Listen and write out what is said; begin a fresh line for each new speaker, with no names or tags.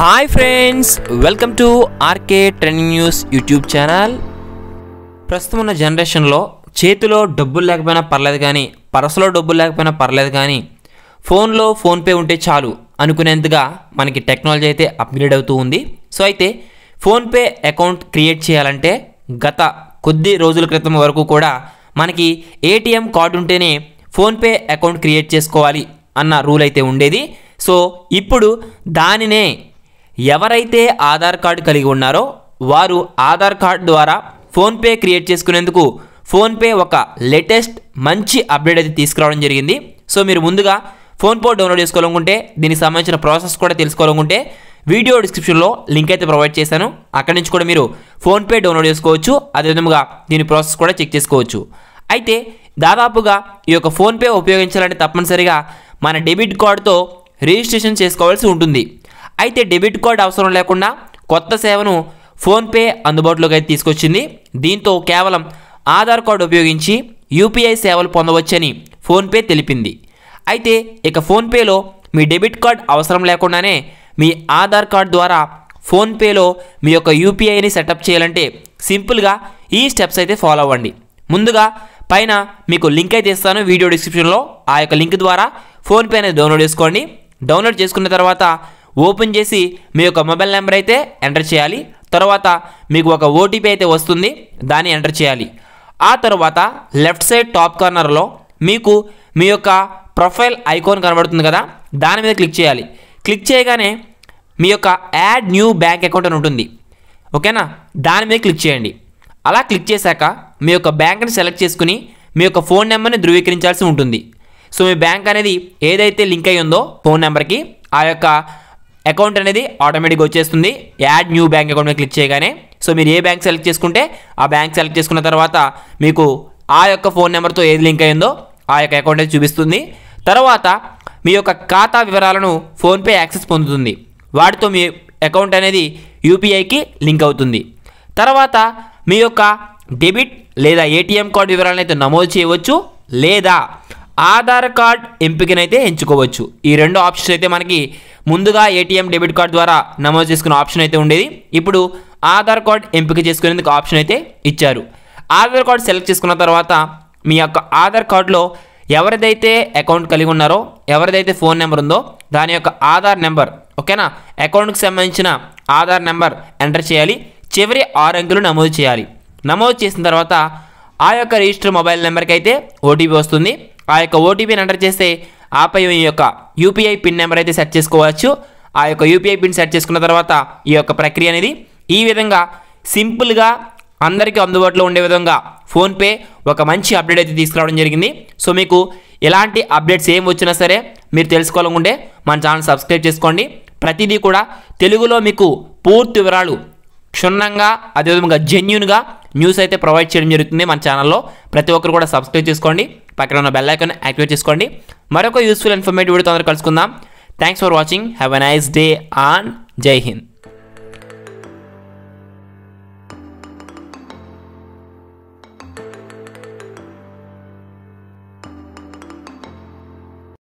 hi friends welcome to RK trending news YouTube channel ప్రస్తుతం ఉన్న జనరేషన్లో చేతిలో డబ్బులు లేకపోయినా పర్లేదు కానీ పర్సలో డబ్బులు లేకపోయినా పర్లేదు కానీ ఫోన్లో ఫోన్పే ఉంటే చాలు అనుకునేందుగా మనకి టెక్నాలజీ అయితే అప్గ్రేడ్ అవుతూ ఉంది సో అయితే ఫోన్పే అకౌంట్ క్రియేట్ చేయాలంటే గత కొద్ది రోజుల క్రితం వరకు కూడా మనకి ఏటీఎం కార్డు ఉంటేనే ఫోన్పే అకౌంట్ క్రియేట్ చేసుకోవాలి అన్న రూల్ అయితే ఉండేది సో ఇప్పుడు దానినే ఎవరైతే ఆధార్ కార్డు కలిగి ఉన్నారో వారు ఆధార్ కార్డు ద్వారా ఫోన్పే క్రియేట్ చేసుకునేందుకు ఫోన్పే ఒక లేటెస్ట్ మంచి అప్డేట్ అయితే తీసుకురావడం జరిగింది సో మీరు ముందుగా ఫోన్పే డౌన్లోడ్ చేసుకోవాలనుకుంటే దీనికి సంబంధించిన ప్రాసెస్ కూడా తెలుసుకోవాలనుకుంటే వీడియో డిస్క్రిప్షన్లో లింక్ అయితే ప్రొవైడ్ చేశాను అక్కడి నుంచి కూడా మీరు ఫోన్పే డౌన్లోడ్ చేసుకోవచ్చు అదేవిధంగా దీని ప్రాసెస్ కూడా చెక్ చేసుకోవచ్చు అయితే దాదాపుగా ఈ యొక్క ఫోన్పే ఉపయోగించాలంటే తప్పనిసరిగా మన డెబిట్ కార్డుతో రిజిస్ట్రేషన్ చేసుకోవాల్సి ఉంటుంది అయితే డెబిట్ కార్డ్ అవసరం లేకుండా కొత్త సేవను ఫోన్పే అందుబాటులోకి అయితే తీసుకొచ్చింది దీంతో కేవలం ఆధార్ కార్డు ఉపయోగించి యూపీఐ సేవలు పొందవచ్చని ఫోన్పే తెలిపింది అయితే ఇక ఫోన్పేలో మీ డెబిట్ కార్డ్ అవసరం లేకుండానే మీ ఆధార్ కార్డ్ ద్వారా ఫోన్పేలో మీ యొక్క యూపీఐని సెటప్ చేయాలంటే సింపుల్గా ఈ స్టెప్స్ అయితే ఫాలో అవ్వండి ముందుగా పైన మీకు లింక్ అయితే ఇస్తాను వీడియో డిస్క్రిప్షన్లో ఆ యొక్క లింక్ ద్వారా ఫోన్పే అనేది డౌన్లోడ్ చేసుకోండి డౌన్లోడ్ చేసుకున్న తర్వాత ఓపెన్ చేసి మీ యొక్క మొబైల్ నెంబర్ అయితే ఎంటర్ చేయాలి తర్వాత మీకు ఒక ఓటీపీ అయితే వస్తుంది దాన్ని ఎంటర్ చేయాలి ఆ తర్వాత లెఫ్ట్ సైడ్ టాప్ కార్నర్లో మీకు మీ యొక్క ప్రొఫైల్ ఐకాన్ కనబడుతుంది కదా దాని మీద క్లిక్ చేయాలి క్లిక్ చేయగానే మీ యొక్క యాడ్ న్యూ బ్యాంక్ అకౌంట్ అని ఉంటుంది ఓకేనా దాని మీద క్లిక్ చేయండి అలా క్లిక్ చేశాక మీ యొక్క బ్యాంక్ని సెలెక్ట్ చేసుకుని మీ యొక్క ఫోన్ నెంబర్ని ధృవీకరించాల్సి ఉంటుంది సో మీ బ్యాంక్ అనేది ఏదైతే లింక్ అయ్యి ఉందో ఫోన్ నెంబర్కి ఆ యొక్క అకౌంట్ అనేది ఆటోమేటిక్గా వచ్చేస్తుంది యాడ్ న్యూ బ్యాంక్ అకౌంట్ మీద క్లిక్ చేయగానే సో మీరు ఏ బ్యాంక్ సెలెక్ట్ చేసుకుంటే ఆ బ్యాంక్ సెలెక్ట్ చేసుకున్న తర్వాత మీకు ఆ యొక్క ఫోన్ నెంబర్తో ఏది లింక్ అయిందో ఆ యొక్క అకౌంట్ అనేది చూపిస్తుంది తర్వాత మీ యొక్క ఖాతా వివరాలను ఫోన్పే యాక్సెస్ పొందుతుంది వాటితో మీ అకౌంట్ అనేది యూపీఐకి లింక్ అవుతుంది తర్వాత మీ యొక్క డెబిట్ లేదా ఏటీఎం కార్డు వివరాలను అయితే నమోదు చేయవచ్చు లేదా ఆధార్ కార్డ్ ఎంపికనైతే ఎంచుకోవచ్చు ఈ రెండు ఆప్షన్స్ అయితే మనకి ముందుగా ఏటీఎం డెబిట్ కార్డ్ ద్వారా నమోదు చేసుకునే ఆప్షన్ అయితే ఉండేది ఇప్పుడు ఆధార్ కార్డ్ ఎంపిక చేసుకునేందుకు ఆప్షన్ అయితే ఇచ్చారు ఆధార్ కార్డ్ సెలెక్ట్ చేసుకున్న తర్వాత మీ యొక్క ఆధార్ కార్డులో ఎవరిదైతే అకౌంట్ కలిగి ఉన్నారో ఎవరిదైతే ఫోన్ నెంబర్ ఉందో దాని యొక్క ఆధార్ నెంబర్ ఓకేనా అకౌంట్కి సంబంధించిన ఆధార్ నెంబర్ ఎంటర్ చేయాలి చివరి ఆరు అంకెలు నమోదు చేయాలి నమోదు చేసిన తర్వాత ఆ యొక్క రిజిస్టర్ మొబైల్ నెంబర్కి అయితే ఓటీపీ వస్తుంది ఆ యొక్క ఓటీపీని ఎంటర్ చేస్తే ఆపై మీ యొక్క యూపీఐ పిన్ నెంబర్ అయితే సెట్ చేసుకోవచ్చు ఆ యొక్క యూపీఐ పిన్ సెట్ చేసుకున్న తర్వాత ఈ యొక్క ప్రక్రియ అనేది ఈ విధంగా సింపుల్గా అందరికీ అందుబాటులో ఉండే విధంగా ఫోన్పే ఒక మంచి అప్డేట్ అయితే తీసుకురావడం జరిగింది సో మీకు ఎలాంటి అప్డేట్స్ ఏం వచ్చినా సరే మీరు తెలుసుకోవాలనుకుంటే మన ఛానల్ సబ్స్క్రైబ్ చేసుకోండి ప్రతిదీ కూడా తెలుగులో మీకు పూర్తి వివరాలు క్షుణ్ణంగా అదేవిధంగా జెన్యున్గా న్యూస్ అయితే ప్రొవైడ్ చేయడం జరుగుతుంది మన ఛానల్లో ప్రతి ఒక్కరు కూడా సబ్స్క్రైబ్ చేసుకోండి పక్కన ఉన్న బెల్ ఐకాన్ యాక్టివేట్ చేసుకోండి మరొక యూస్ఫుల్ ఇన్ఫర్మేటివ్ వీడియో తొందరగా కలుసుకుందాం thanks for watching have a nice day ఆన్ జై హింద్